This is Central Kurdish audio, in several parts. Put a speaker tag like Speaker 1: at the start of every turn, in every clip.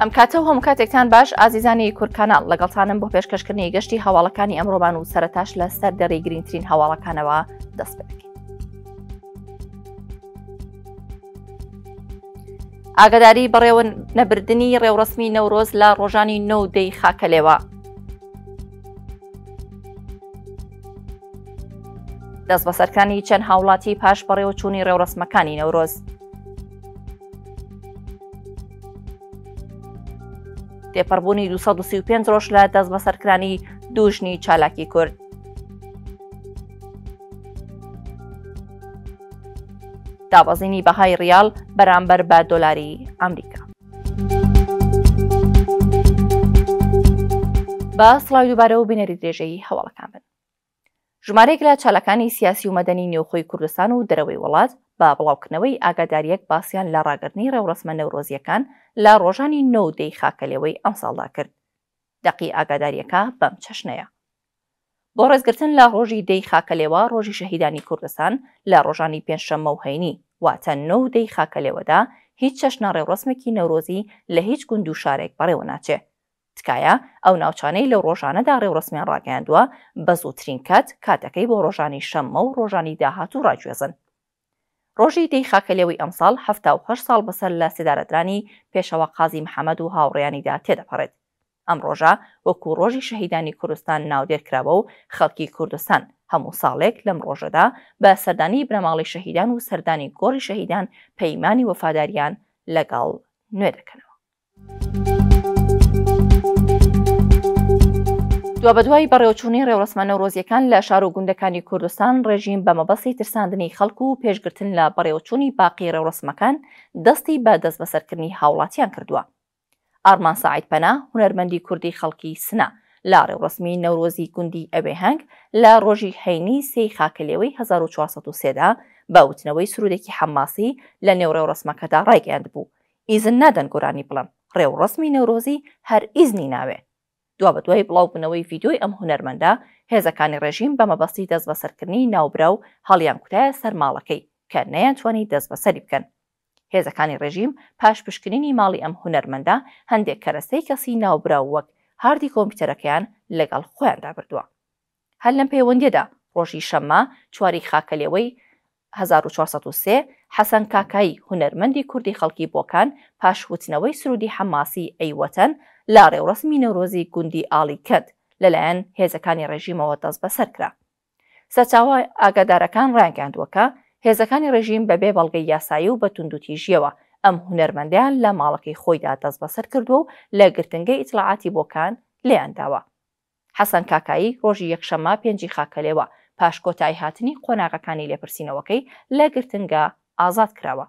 Speaker 1: ئەم کاتە هەم کاتێکتان باش ئازیزانی کورکانال لەگەڵتانم بۆ پێشکەشکردنی گەشتی هەواڵەکانی ئەمڕۆبان و سەرتاش لە سەر دەڕێ گرنگترین هەواڵەکانەوە دەست بکەین. ئاگداری بەڕێون نەبردننی ڕێوڕسمی نەورۆز لە ڕۆژانی نە دەی خاکەلێوە. دەست بەسەرکانی چەند هاوڵاتی پاش بەڕێوە چووی ڕێوڕسمەکانی نەورۆز. تێپەڕبوونی 235 ڕۆژ لە دەست بەسەرکرانی دوژنی چالاکی کورد. دابەزینی بەهای ریال بەرامبەر بە دۆلاری ئەمریکا. بە سڵاوی دووبارە و بینەری درێژەی هەواڵەکان بن. ژمارەێک لە چالەکانی سیاسی و مەدەنی نێوخۆی کوردستان و دەرەوەی وڵات با بڵاوکردنەوەی ئاگاداریەک باسییان لە ڕاگررنی ڕێوڕسممە نەورۆزیەکان لە ڕۆژانی نەودەی خاکەلەوەی ئەمساڵدا کرد دەقی ئاگاداریەکە بەم چەشنەیە بۆ ڕێزگرتن لە ڕۆژی دەی خاکەلێوە ڕۆژی شەهیدانی کوردستان لە ڕۆژانی پێنجشەمە و هەینی واتە نە دەی خاکەلێوەدا هیچ چەشنە ڕێوڕسمێکی نەورۆزی لە هیچ گوند و شارێک بەڕێوە ناچێت تکایە ئەو ناوچانەی لەو ڕۆژانەدا ڕێوڕسمیان ڕاگەاندووە بە زووترین کات کاتەکەی بۆ ڕۆژانی شەممە و ڕۆژانی داهات و ڕاجێزن. ڕۆژی دەی خاکەلەوەی ئەمساڵ 1970 ساڵ بەسەر لە سێدارەدرانی پێشەوە قازی محەممەد و هاوڕیانیدا تێدەپەڕێت. ئەم ڕۆژە وەکو ڕۆژی شەهیدانی کوردستان ناودێرکرابە و خەڵکی کوردستان هەموو ساڵێک لەم ڕۆژەدا بە سەردانی برەماڵی شەهیدان و سەردانی گۆڕی شەهیدان پەیمانی وەفاداریان لەگەڵ نوێ دەکەنەوە. دو بەدوای بەڕێوچوونی ڕێوەسمانە ڕۆزیەکان لە شار و گوندەکانی کوردستان ڕێژیم بە مەبەسی ترساندنی خەڵکو و پێشگرتن لە بەڕێوەچوونی باقی ڕێوەسمەکان دەستی بە دەست بەسەرکردنی هاوڵاتیان کردووە. ئارمان سعید پەنا هوەرمەندی کوردی خەڵکی سنا لا ڕێوەسمی نەورۆزی گوندی ئەبێهنگ لە ڕۆژی هەینی سی خاکلێەوەی 1940دا بە وتنەوەی سرودێکی حەماسی لە نێوڕێوەسمەکەدا ڕایگەاند بوو. ئیزن نادەن گۆرانی بڵم ڕێوڕسمی نەورۆزی هەر ئیزنی ناوێت. دوا بە دوای بڵاوبوونەوەی یددیوی ئەم هوەرمەندە هێزەکانی ڕێژیم بە مەبەستی دەست بەسەرکردنی ناوبرا و هەڵیان کوتایە سەرماڵەکەی کە نەیانتوانی دەست بەسەری بکەن. هێزەکانی ڕێژیم پاش پشکنینی ماڵی ئەم هوەرمەندە هەندێک کەرەستەی کەسی ناوبرا وەک هاردی کۆمپیوتەرەکەیان لەگەڵ خۆیاندا بردووە. هەل لەم پەیوەندێدا ڕۆژی شەممە چواری خاکەلەوەی 1940 حەسەن کاکایی هوەرمەندی کوردی خەڵکی بۆکان پاشوتنەوەی سرودی حەماسی ئەیوەتەن لا ڕێوڕسمی نەورۆزی گوندی ئاڵی کەت لەلایەن هێزەکانی ڕێژیمەوە دەست بەسەر کرا. سەرچاوای ئاگادارەکان ڕایگەاندوەکە هێزەکانی ڕێژیم بەبێ بەڵگەی یاسایی و بە توندوتیژیەوە ئەم هوەرمەندیان لە ماڵەکەی خۆیدا دەست بەسەر کردو و لە گرتنگەی ئیتلاعاتی بۆکان لێیانداوە. حەسەن کاکایی ڕۆژی یەکشەمە پێنجی خاکەلێەوە پاش کۆتایی هاتنی قۆناغەکانی لێپرسینەوەکەی لە گرتنگە ئازاد کراوە.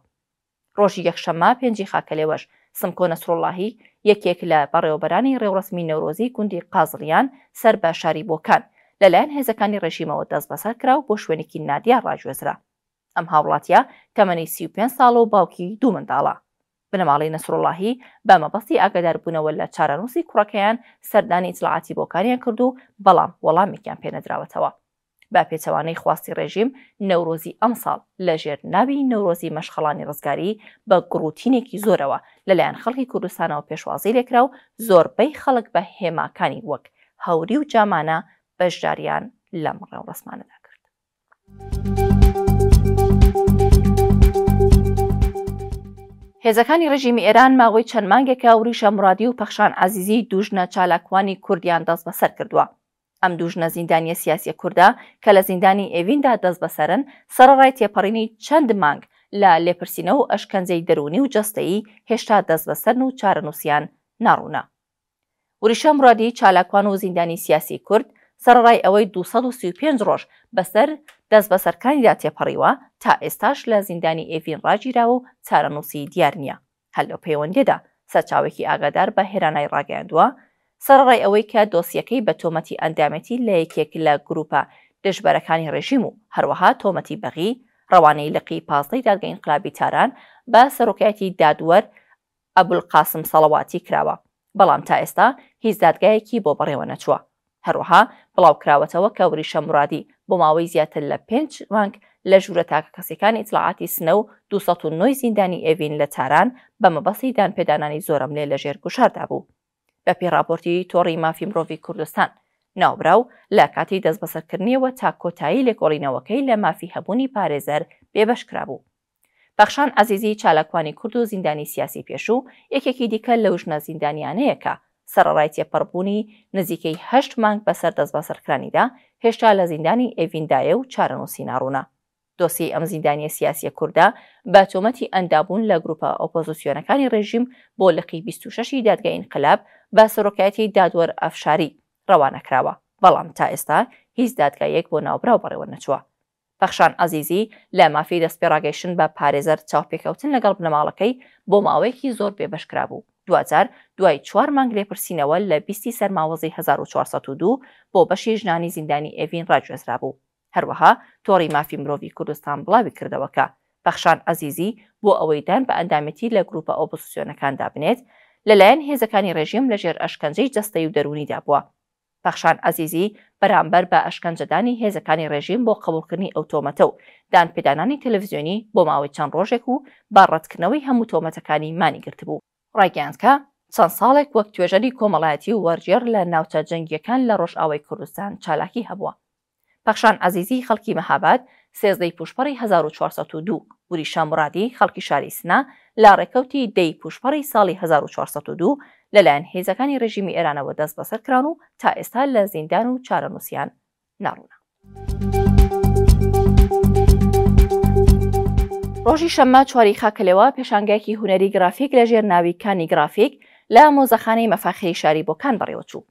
Speaker 1: ڕۆژی یەکشەمە پێنجی خاکەلێوەش سمکۆ نەسرۆڵاهی یەکێک لە بەڕێوەبەرانی ڕێوڕسمی نەورۆزی گوندی قازڵیان سەر بە شاری بۆکان لەلایەن هێزەکانی ڕژیمەوە دەست بەسەر کراو بۆ شوێنێکی نادیا ڕاجێزرا ئەم هاوڵاتە کەمەنی سی5 ساڵە و باوکی دوو منداڵە بنەماڵی نەسرڵاهی بە مەبەستی ئاگاداربوونەوە لە چارەنووسی کوڕەکەیان سەردانی ئیتلاعاتی بۆکاریان کرد و بەڵام وەڵامێکیان پێنەدراوەتەوە با پێچەوانەی خواستی ڕێژیم نەورۆزی ئەمساڵ لە ژێر ناوی نەورۆزی مەشخەڵانی ڕزگاری بە گرروتینێکی زۆرەوە لەلایەن خەڵکی کوردستانەوە پێشوازی لێکرا و زۆربەی خەڵک بە هێماکانی وەک هەوری و جامانە بەشداریان لە مڕێ و ڕسمانەدا کرد. هێزەکانی ڕژیمی ئێران ماوەی چەند مانگێکە وریشە مرادی و پەخشان عزیزی دوژنە چالاکوانی کوردیان دەست بەسەر کردووە ئەم دوژنە زیندانیە سیاسیە کووردا کە لە زیندانی ئێویندا دەست بەسەرن سەرڕای تێپەڕینی چەند مانگ لە لێپرسینە و ئەشکەنجەی دەرونی و جەستەیی هێشتا دەست بەسەرن و چارەنووسیان ناڕوونا. وریشە مرادی چالاکوان و زیندانی سیاسی کورد سەرڕای ئەوەی 235 ڕۆژ بەسەر دەست بەسەرکانیدا تێپەڕیوە تا ئێستاش لە زیندانی ئێڤین ڕاگیرا و چارەنووسی دیار نییە هەل لە پەیوەندێدا سەرچاوێکی ئاگادار بە هێرانای ڕاگەاندووە سەرڕێی ئەوەی کە دۆسیەکەی بە تۆمەتی ئەندامەتی لە یەکێک لە گروپە دژبەرەکانی ڕێژیم و هەروەها تۆمەتی بەغی ڕەوانەی لەقی پازدەی دادگەی انقلابی تاران بە سەرۆکایەتی دادوەر ئەبولقاسم سەڵەواتی کراوە بەڵام تا ئێستا هیچ دادگایەکی بۆ بەڕێوە نەچووە هەروەها بڵاوکراوەتەوە کە وریشە مرادی بۆ ماوەی زیاتر لە پێنج مانگ لە ژوورە تاکە کەسەکانی ئیتلاعاتی سنە و 209 زیندانی ئێڤین لە تاران بە مەبەسی دانپێدانانی زۆرم لێ لەژێر گوشاردا بوو. بە پێراپۆرتی تۆڕی مافی مرۆڤی کوردستان ناوبراو لە کاتی دەست بەسەرکردنیەوە تا کۆتایی لێکۆڵینەوەکەی لە مافی هەبوونی پارێزەر بێبشکرابوو. بەخشان ئازیزی چالکوانی کورد و زیندانی سیاسی پێشوو یەکێکی دیکە لە وژنە زیندانیانەیەکە سەرڕایەتە پڕبوونی نزیکەی هەشت مانگ بەسەر دەست بەسەرکرانیدا هێشتا لە زیندانی ئێڤیندایە و چارەنووسی ناڕوونا. دۆسی ئەم زیندانیە سیاسیە کووردا بە تۆمەتی ئەندابوون لە گروپە ئۆپۆزیسیۆنەکانی ڕێژیم بۆ لەقی 26 دادگای انقلاب بە سەرۆکایەتی دادوەر ئەفشاری ڕەوانەکراوە بەڵام تا ئێستا هیچ دادگایەک بۆ ناوبراو بەڕێوە نەچووە بەخشان ئازیزی لە مافی دەستپێڕاگەیشتن بە پارێزەر چاوپێکەوتن لەگەڵ بنەماڵەکەی بۆ ماوەیەکی زۆر بێبشکرا بوو دوجار دوای چوار مانگ لێپرسینەوە لە بیستی سەرماوەزی 1942 بۆ بەشی ژنانی زیندانی ئێڤین ڕاجێزرا بوو هەروەها تۆڕی مافی مرۆڤی کوردستان بڵاوی کردەوەکە بەخشان ئەزیزی بۆ ئەوەی دان بە ئەندامەتی لە گروپە ئۆپۆسیسیۆنەکان دابنێت لەلایەن هێزەکانی ڕێژیم لەژێر ئەشکەنجەی جەستەی و دەرونیدا بووە پەخشان ئازیزی بەرامبەر بە ئەشکەنجدانی هێزەکانی ڕێژیم بۆ قبولکردنی ئەو تۆمەتە و دانپێدانانی تەلەڤزیۆنی بۆ ماوەی چەند ڕۆژێک و باڕەتکردنەوەی هەموو تۆمەتەکانی مانی گرتبوو ڕایگەانکە چەند ساڵێک وەک توێژەری کۆمەڵایەتی و وەرجێر لە ناوچە جەنگیەکان لە ڕۆژئاوی کوردستان چالاکی هەبووە پەخشان ئازیزی خەڵکی مەهاباد سێزدەی پوشپەڕی 1942 وری شامڕادی خەڵکی شاری سنا لا ڕێکەوتی دەی پوشپەڕی ساڵی 1942 لەلایەن هێزەکانی ڕژیمی ئێرانەوە دەست بەسەرکران و تا ئێستا لە زیندان و چارەنووسیان ناڕوونە. ڕۆژی شەممە چواری خاکلەوە پێشانگایکی هوەری گرافیک لە ژێر ناویکانی گرافیک لە مۆزەخانەی مەفاخەی شاری بۆکان بڕێوەچوو.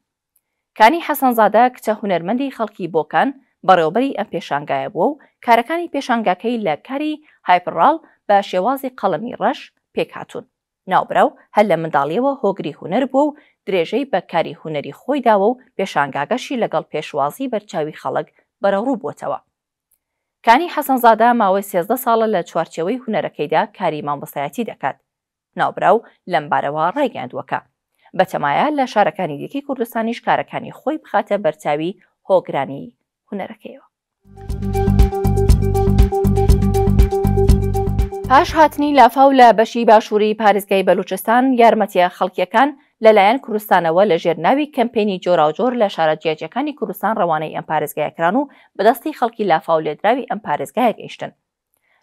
Speaker 1: کانی حەسەنزادە کچە هوەرمەندی خەڵکی بۆکان بەڕێوبەری ئەم پێشانگایە بووە و کارەکانی پێشانگاکەی لە کاری هایپڕال بە شێوازی قەڵەمی ڕەش پێکهاتون ناوبراو هەل لە منداڵیەوە هۆگری هوەر بوو و درێژەی بەکاری هوەری خۆی داوە و پێشانگاگەشی لەگەڵ پێشوازی بەرچاوی خەڵک بەرەڕوو بووتەوە کانی حەسەنزادا ماوەی سێزدە ساڵە لە چوارچەوەی هوەرەکەیدا کاری مامۆسایەتی دەکات ناوبراو لەمبارەوە ڕایگەاندوەکە بەتەمایە لە شارەکانی دیکی کوردستانیش کارەکانی خۆی بخاتە بەرچاوی هۆگرانی هوەرەکەیەوە. پاش هاتنی لافااو لە بەشی باشووری پارێزگای بەلوچستان یارمەتیە خەڵکیەکان لەلایەن کوردستانەوە لە ژێرناوی کەمپینی جۆراوجۆر لە شارەجیاجەکانی کوردستان ڕەوانەی ئەم پارێزگایەکران و بەدەستی خەڵکی لافااو لێدراوی ئەم پارێزگایە گەیشتن.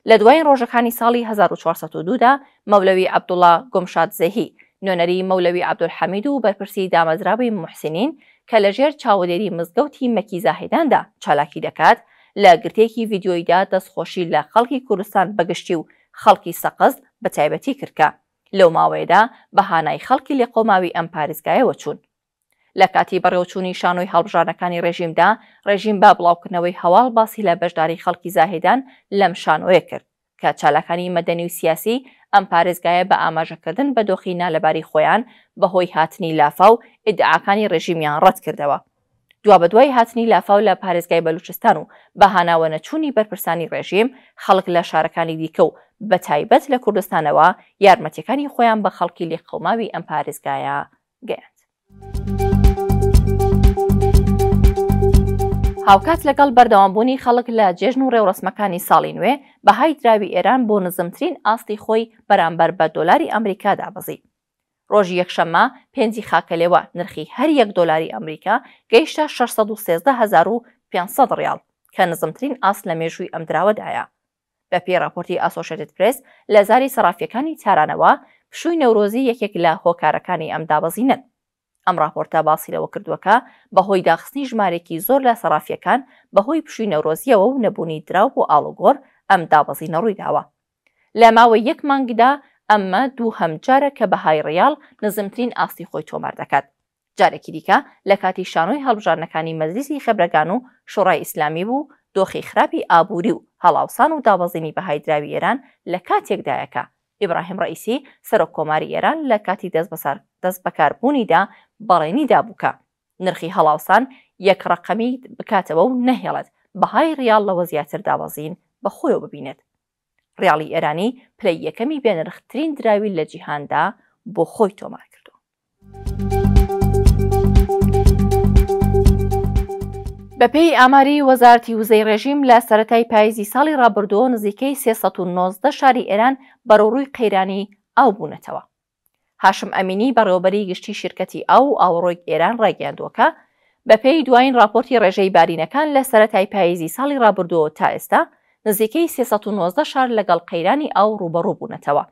Speaker 1: لە دوای ڕۆژەکانی ساڵی 1942دا مەولەوی عبدوڵا گمشاد زەهی نوێنەری مەولەوی عبدولحەمید و بەرپرسی دامەزراوی محسینین کە لەژێر چاودێری مزگەوتی مەکی زاهداندا چالاکی دەکات لە گرتێکی ڤیددیۆیدا دەستخۆشی لە خەڵکی کوردستان بەگشتی و خەڵکی سەقز بە تایبەتی کردکە لەو ماوەیەدا بەهانای خەڵکی لێ قۆماوی ئەم پارێزگایەوە چوون لە کاتی بەڕێوچوونی شانۆی هەڵبژانەکانی ڕێژیمدا ڕێژیم با بڵاوکردنەوەی هەواڵ باسی لە بەشداری خەڵکی زاهدان لەم شانۆیە کرد کە چالاکانی مەدەنی و سیاسی ئەم پارێزگایە بە ئاماژەکردن بە دۆخی نالەباری خۆیان بەهۆی هاتنی لافا و ئدعاکانی ڕژیمیان ڕەت کردەوە. دوا بە دوای هاتنی لافااو لە پارێزگای بەلوچستان و بە هاناوە نەچووی بەرپرسانی ڕێژیم خەڵک لە شارەکانی دیکە و بە تایبەت لە کوردستانەوە یارمەتیەکانی خۆیان بە خەڵکی لێ قەوماوی ئەم پارێزگایە گەیان. هاوکات لەگەڵ بەردەوامبوونی خەڵک لە جێژن و ڕێوڕسمەکانی ساڵی نوێ بەهای دراوی ئێران بۆ نزمترین ئاستی خۆی بەرامبەر بە دۆلاری ئەمریکادا بزی. ڕۆژی یەکشەممە پێنجی خاکەلێوە نرخی هەر یەک دۆلاری ئەمریکا گەیشتە 161500 ریال کە نزمترین ئاست لە مێژووی ئەمدراوەدایە. بە پێ راپۆرتی ئاسۆشێت پرس لە زاری سەرافیەکانی تارانەوە پشووی نەورۆزی یەکێک لە هۆکارەکانی ئەمدابەزینن. ئەم راپۆرتە باسی لەوە کردوەکە بەهۆی داخستنی ژمارێکی زۆر لە سەرافیەکان بەهۆی پشووی نەورۆزیەوە و نەبوونی دراو بۆ ئالۆگۆر ئەم دابەزینە ڕوویداوە لە ماوەی یەک مانگدا ئەمە دوو هەمجارە کە بەهای ڕیال نزمترین ئاستی خۆی تۆمار دەکات جارێکی دیکە لە کاتی شانۆی هەڵبژارنەکانی مەزیزی خەبرەکان و شۆڕای ئیسلامی بوو دۆخی خراپی ئابووری و هەڵاوسان و دابەزینی بەهایدراوی ئێران لە کاتێکدایەکە ئیبراهیم ڕئیسی سەرۆک کۆماری ئێران لە کاتی دەست بەسەر دەست بەکاربوونیدا بەڕێنی دابووکە نرخی هەڵاوسان یەک ڕقەمی بکاتەوە و نەهێڵێت بەهای ریال لەوە زیاتر دابەزین بە خۆیەوە ببینێت ڕیالی ئێرانی پلەی یەکەمی بێنرخترین دراوی لە جیهاندا بۆ خۆی تۆمار کردو. بەپێی ئاماری وەزارتی وزەی ڕێژیم لە سەتای پاییزی ساڵی ڕابردۆ نزیکەی 1990 شاری ئێران بەڕوڕووی قەیرانی ئاو بوونەتەوە. هاشم ئەمینی بەڕێوبەری گشتی شرکەتی ئەو ئاوڕۆی ئێران ڕێگەاندوەکە بە پێی دوایین راپۆرتی ڕێژەی بارینەکان لە سەرەتای پاییزی ساڵی ڕابردووە تا ئێستا نزیکەی 1990 شار لەگەڵ قەیرانی ئەو ڕوبەڕوو بوونەتەوە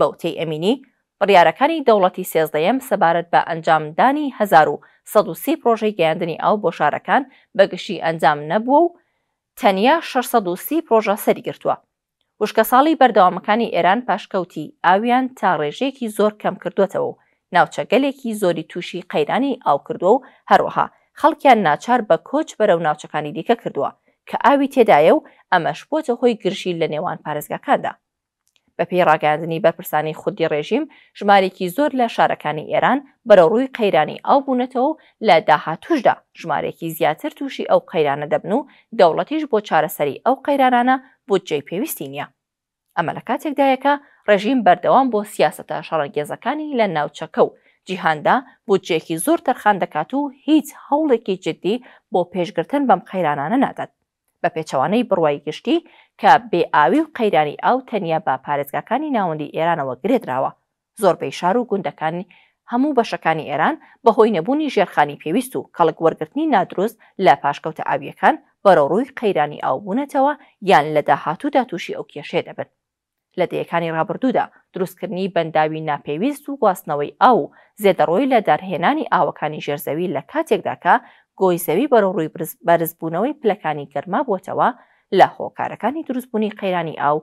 Speaker 1: بەوتەی ئەمینی بڕیارەکانی دەوڵەتی سێزدەیەم سەبارەت بە ئەنجامدانی 1930 پرۆژەی گەاندنی ئەو بۆ شارەکان بەگشتی ئەنجام نەبووە و تەنیا 630 پرۆژە سەریگرتووە وشکە ساڵی بەردەوامەکانی ئێران پاشکەوتی ئاویان تا ڕێژێکی زۆر کەم کردوێتەوە و ناوچەگەلێکی زۆری تووشی قەیرانی ئاو کردووە و هەروەها خەڵکیان ناچار بە کۆچ بەرەو ناوچەکانی دیکە کردووە کە ئاوی تێدایە و ئەمەش بۆتە هۆی گرژی لە نێوان پارێزگاکاندا بە پێی ڕاگەاندنی بەرپرسانی خودی ڕێژیم ژمارێکی زۆر لە شارەکانی ئێران بەرە ڕووی قەیرانی ئاو بوونەتەوە لە داهاتوشدا ژمارێکی زیاتر تووشی ئەو قەیرانە دەبن و دەوڵەتیش بۆ چارەسەری ئەو قەیرانانە بۆ جێ پێویستی نییە. ئەمە لە کاتێکدایەکە ڕێژیم بەردەوام بۆ سیاستە شەڕەنگێزەکانی لە ناوچەکە و جیهاندا بودجێکی زۆر تەرخان دەکات و هیچ هەوڵێکی جددی بۆ پێشگرتن بەم قەیرانانە نادات. بە پێچەوانەی بڕوای گشتی کە بێئاوی و قەیرانی ئاو تەنیا با پارێزگاکانی ناوەندی ئێرانەوە گرێدراوە زۆربەی شار و گوندەکانی هەموو بەشەکانی ئێران بەهۆی نەبوونی ژێرخانی پێویست و کەڵک وەرگرتنی نادرست لە پاشکەوتە ئاویەکان بەرەڕووی قەیرانی ئاوبوونەتەوە یان لە داهاتوودا تووشی ئەو کێشێ دەبن لە دەیەکانی ڕابردوودا دروستکردنی بەنداوی ناپێویست و گواستنەوەی ئاو زێدەڕۆی لە دارهێنانی ئاوەکانی ژێرزەوی لە کاتێکداکە گۆی زەوی بەرەڕووی بەرزبوونەوەی پلەکانی گەرما بووتەوە لە هۆکارەکانی دروستبوونی قەیرانی ئاو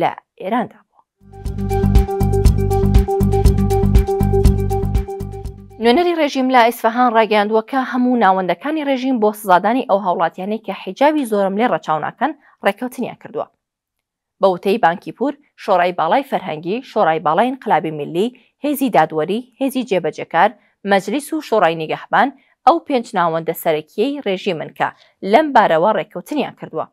Speaker 1: لە ئێراندا بووە. نوێنەری ڕێژیم لە ئیسفەهان ڕاگەاندووە کە هەموو ناوەندەکانی ڕێژیم بۆ سزادانی ئەو هاوڵاتیانەی کە حیجاوی زۆرم لێ ڕەچاوناکەن ڕێکەوتنیان کردووە. بەوتەی بانکیپور شۆڕای باڵای فەرهەنگی شۆڕای باڵای انقلابی ملی هێزی دادوەری هێزی جێبەجەکار مەجلیس و شۆڕای نیگەحبان ئەو پێنج ناوەندە سەرەکیەی ڕێژیمن کە لەم بارەوە ڕێکەوتنیان کردووە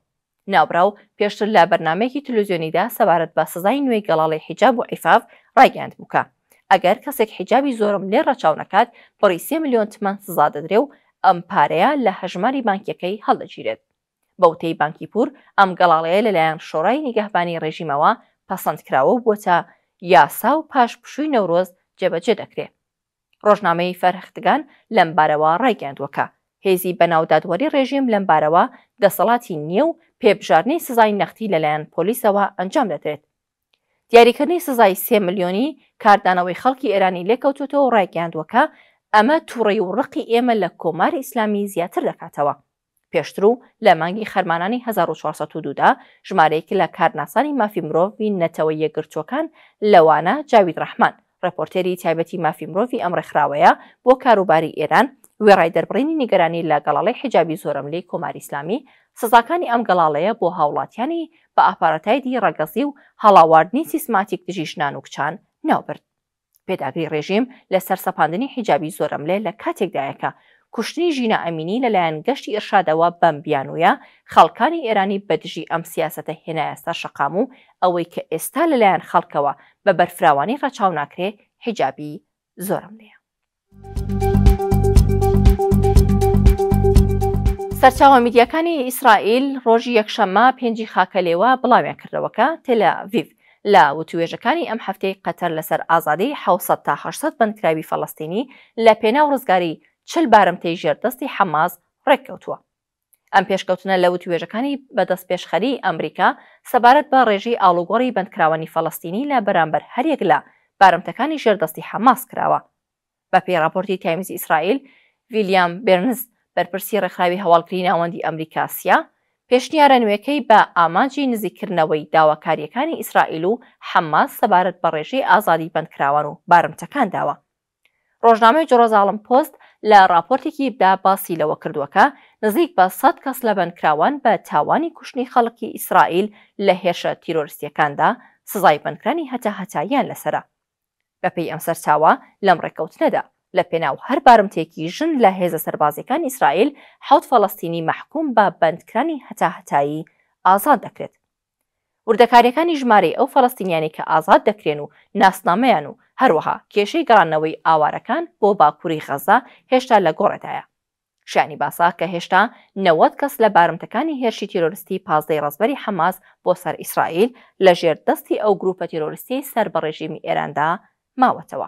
Speaker 1: ناوبراو پێشتر لە بەرنمێکی تلویزیۆنیدا سەبارەت بە سزای نوێی گەڵاڵی حیجاب و عیفاف ڕایگەاند بکە. ئەگەر کەسێک حیجابی زۆرم لێ ڕەچاو نکات پڕی سێ میلیۆن تمەند سزا دەدرێ و ئەم پارەیە لە هەژماری بانکیەکەی هەڵدەگیرێت. بەوتەی بانکی پور ئەم گەڵاڵەیە لەلایەن شۆڕای نیگەهبانی ڕێژیمەوە پەسەندکراوە بووە تا یاسا و پاش پشووی نەورۆز جێبەجێ دەکرێت. ڕۆژنامەی فەرهختگان لەم بارەوە ڕێگەاندوەکە هێزی بەناودادوەری ڕێژیم لەم بارەوە دەسەڵاتی نییە و پێبژارنەی سزای نەختی لەلایەن پۆلیسەوە ئەنجام دەدرێت دیاریکردنی سزای سێ میلیۆنی کاردانەوەی خەڵکی ئێرانی لێکەوتوتەوە ڕایگەاندوەکە ئەمە تووڕی و ڕقی ئێمە لە کۆماری ئیسلامی زیاتر دەکاتەوە پێشتر و لە مانگی خەرمانانی 1940دا ژمارەیەکی لە کارناسانی مافی مرۆڤی نەتەوە یەگرچوەکان لەوانە جاوید ڕحمان ڕپۆرتێری تایبەتی مافی مرۆڤی ئەمڕێکخراوەیە بۆ کاروباری ئێران وێڕای دەربڕینی نیگەرانی لە گەڵاڵی حجابی زۆرم لی کۆماری ئسلامی سزاکانی ئەم گەڵاڵەیە بۆ هاوڵاتیانی بە ئاپارەتایدی ڕەگەزی و هەڵاواردنی سیسماتیک دژیش نانوکچان ناوبرد. پێداگری ڕێژیم لە سەرسەپاندنی حیجابی زۆرم لێ لە کاتێکدایەکە کوشتنی ژینە ئەمینی لەلایەن گەشتی ئێرشادەوە بەمبیانویە خەڵکانی ئێرانی بەدژی ئەم سیاسەتە هێنایستا شقام و ئەوەی کە ئێستا لەلایەن خەڵکەوە بە بەرفراوانی ڕەچاو ناکرێ حیجابی زۆرم لێە. سەرچاوە میدیەکانی ئیسرائیل ڕۆژی یەکشەممە پێنجی خاکە لێوە بڵاویان کردەوەکە تێلاڤیف لە وتوێژەکانی ئەم هەفتەی قەتەر لەسەر ئازادی 600 تا 600 بنکراوی فەڵستینی لە پێناو ڕزگاری چل بارم تێی ژێردەستی حەماز ڕێککەوتووە. ئەم پێشکەوتنە لە وتوێژەکانی بەدەست پێشخەری ئەمریکا سەبارەت بە ڕێژی ئالوگۆڕی بندکراوانی فەڵستینی لە بەرامبەر هەرێک لە بارمتەکانی ژێردەستی حەماس کراوە. بە پێی راپۆرتی تایمز ئیسرائیل ویلیام بێرنز بەرپرسی ڕێکخراوی هەواڵکردنی ناوەندی ئەمریکاسیە پێشنیارە نوێەکەی بە ئامانجی نزیکردنەوەی داواکاریەکانی ئیسرائیل و حەماس سەبارەت بە ڕێژەی ئازادی بندکراوان و بارمتەکان داوە ڕۆژنامەی جۆرۆزاڵم پۆست لە راپۆرتێکی بدا باسی لەوە کردووەکە نزیک بە سەد کەس لە بنکراوان بە تاوانی کوشتنی خەڵکی ئیسرائیل لە هێشە تیرۆریستیەکاندا سزای بنکرانی هەتا هەتاییان لەسرە بەپی ئەم سەرچاوە لەم ڕێکەوتنەدا لە پێناو هەر بارمتێکی ژن لە هێزە سەربازەکان ئیسرائیل حوت فەڵستینی مححکوم بە بەندکرانی هەتاهتایی ئازاد دەکرێت. وردەکاریەکانی ژمارەی ئەو فەڵستینیانی کە ئازاد دەکرێن و ناسنامەیان و هەروەها کێشەی گەڕانەوەی ئاوارەکان بۆ باکووری غەزا هێشتا لە گۆڕێتایە. شانی باسا کە هێشتا نەوەت کەس لە بارمتەکانی هێرشی تیرۆریستی پازدەی ڕزبەری حەماس بۆ سەر ئیسرائیل لە ژێر دەستی ئەو گروپە تیرۆریستی سەر بە ڕێژیمی ئێراندا ماوەتەوە.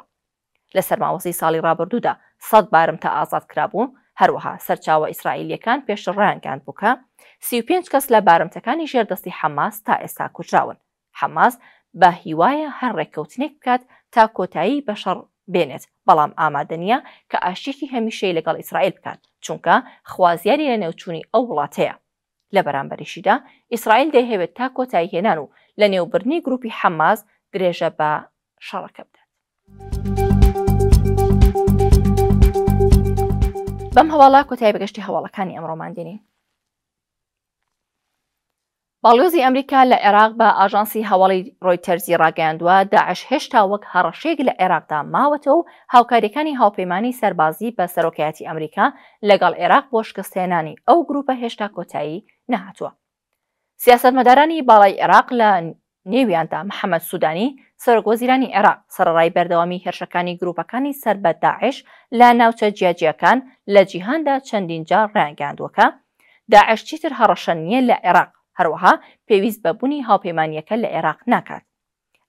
Speaker 1: لە سەرماوەسی ساڵی ڕابردوودا سەد بارم تا ئازاد کرابوو هەروەها سەرچاوە ئیسرائیلەکان پێش ڕیانگەاند بووکە سی پێنج کەس لە بارمتەکانی ژێردەستی حەماس تا ئێستا کوچراون حەماس بە هیوایە هەر ڕێککەوتنێک بکات تا کۆتایی بە شەڕ بێنێت بەڵام ئامادەنیە کە ئاشتێکی هەمیشەی لەگەڵ ئیسرائیل بکات چونکە خوازیاری لە نێوچووی ئەو وڵاتەیە لە بەرامبەریشیدا ئیسرائیل دەیهەوێت تا کۆتایی هێنان و لە نێوبرنی گروپی حەماز درێژە بە شەڕەکە بەم هەواڵا کۆتای بەگەشتی هەواڵەکانی ئەمڕۆماندینی باڵۆزی ئەمریکا لە عێراق بە ئاژانسی هەواڵی ڕۆیتەرزی ڕاگەاندووە داعش هێشتا وەک هەڕەشێک لە عێراقدا ماوەتەوە و هاوکاریەکانی هاوپەیمانی سەربازی بە سەرۆکایەتی ئەمریکا لەگەڵ عێراق بۆ شکستێنانی ئەو گروپە هێشتا کۆتایی نەهاتووە سیاستمەدارانی باڵای عێراق لە نێویاندا محەممەد سوودانی سەرگۆزیرانی عێراق سەرڕای بەردەوامی هێرشەکانی گرروپەکانی سەر بە داعش لا ناوچە جیاجیەکان لە جیهاندا چەندین جار ڕایانگەاندوەکە داعش چیتر هەڕەشە نیە لە عێراق هەروەها پێویست بەبوونی هاوپەیمانیەکە لە عێراق ناکات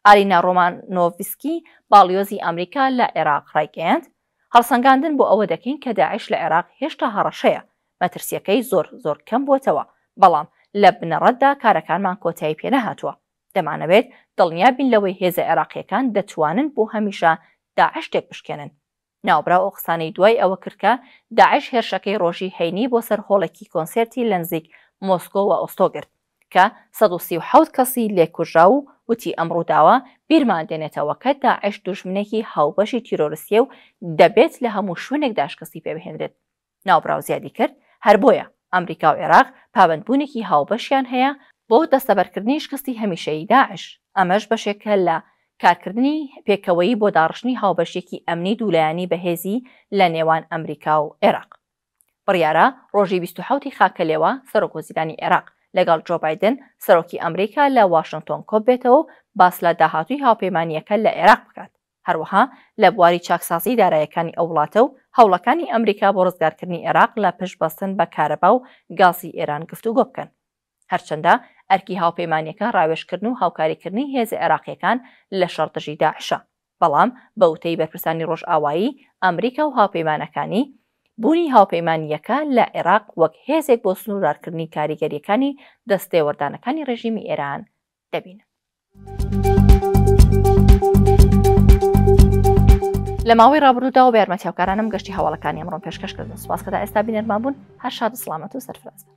Speaker 1: ئارینا ڕۆمانۆڤسکی باڵیۆزی ئەمریکا لە عێراق ڕایگەاند هەڵسەنگاندن بۆ ئەوە دەکەین کە داعش لە عێراق هێشتا هەڕەشەیە مەترسیەکەی زۆر زۆر کەم بووتەوە بەڵام لە بنەڕەتدا کارەکانمان کۆتایی پێنەهاتووە دەمانەوێت دڵنیا بین لەوەی هێزە عێراقیەکان دەتوانن بۆ هەمیشە داعشتێک بشکێنن ناوبرا ئەو قسانەی دوای ئەوە کردکە داعش هێرشەکەی ڕۆژی هەینی بۆ سەرهۆڵێکی کۆنسرتی لەنزیک مۆسکۆ و ئۆستۆگرت کە 1970 کەسی لێکوژا و وتی ئەمڕووداوە بیرمان دێنێتەوە کە داعش دوژمنێکی هاوبەشی تیرۆرسیە و دەبێت لە هەموو شوێنێک داشکەسی پێبهێنرێت ناوبراوزیادی کرد هەر بۆیە ئەمریکا و عێراق پابندبوونێکی هاوبەشیان هەیە بۆ دەستەبەرکردنی شکستی هەمیشەی داعش ئەمەش بەشێکە لە کارکردنی پێکەوەی بۆ داڕشتنی هاوبەشێکی ئەمنی دوولایانی بەهێزی لە نێوان ئەمریکا و عێراق بڕیارە ڕۆژی 26 خاکە لێوە سەرۆکۆزیدانی عێراق لەگەڵ جۆبایدن سەرۆکی ئەمریکا لە وااشنگتۆن کۆپ بێتەوە باس لە داهاتوی هاوپەیمانیەکە لە عێراق بکات هەروەها لە بواری چاکسازی دارایەکانی ئەو وڵاتە و هەوڵەکانی ئەمریکا بۆ ڕزگارکردنی عێراق لە پشت بەستن بە کارەبا و گازی ئێران گفتوگۆ بکەن هەرچەندە ئەرکی هاوپەیمانیەکان ڕاوێشکردن و هاوکاریکردنی هێزی عێراقیەکان لە شەڕتەژی داعشە بەڵام بە وتەی بەرپرسانی ڕۆژئاوایی ئەمریکا و هاوپەیمانەکانی بوونی هاوپەیمانیەکە لە عێراق وەک هێزێک بۆ سنوورارکردنی کاریگەریەکانی دەستێوەردانەکانی ڕژیمی ئێران دەبین. لە ماوەی ڕابرودا و بەرمەتیاوکارانم گەشتی هەواڵەکانی ئەمڕۆم پێشکەشکردن سپاسکەدا ئێستا بینێرمان بوون هەر شاد سلامەت و سەرفرازن.